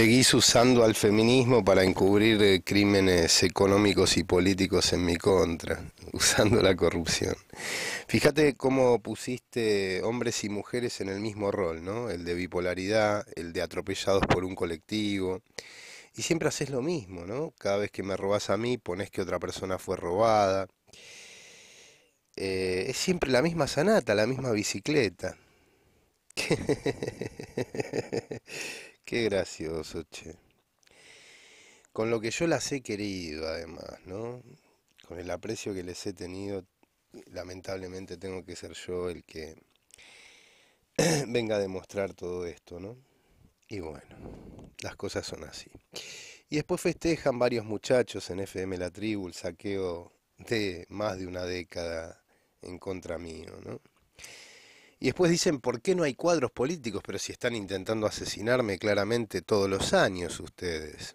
seguís usando al feminismo para encubrir eh, crímenes económicos y políticos en mi contra, usando la corrupción. Fíjate cómo pusiste hombres y mujeres en el mismo rol, ¿no? El de bipolaridad, el de atropellados por un colectivo. Y siempre haces lo mismo, ¿no? Cada vez que me robás a mí, pones que otra persona fue robada. Eh, es siempre la misma sanata, la misma bicicleta. Qué gracioso, che. Con lo que yo las he querido, además, ¿no? Con el aprecio que les he tenido, lamentablemente tengo que ser yo el que venga a demostrar todo esto, ¿no? Y bueno, las cosas son así. Y después festejan varios muchachos en FM La Tribu el saqueo de más de una década en contra mío, ¿no? Y después dicen, ¿por qué no hay cuadros políticos? Pero si están intentando asesinarme claramente todos los años ustedes.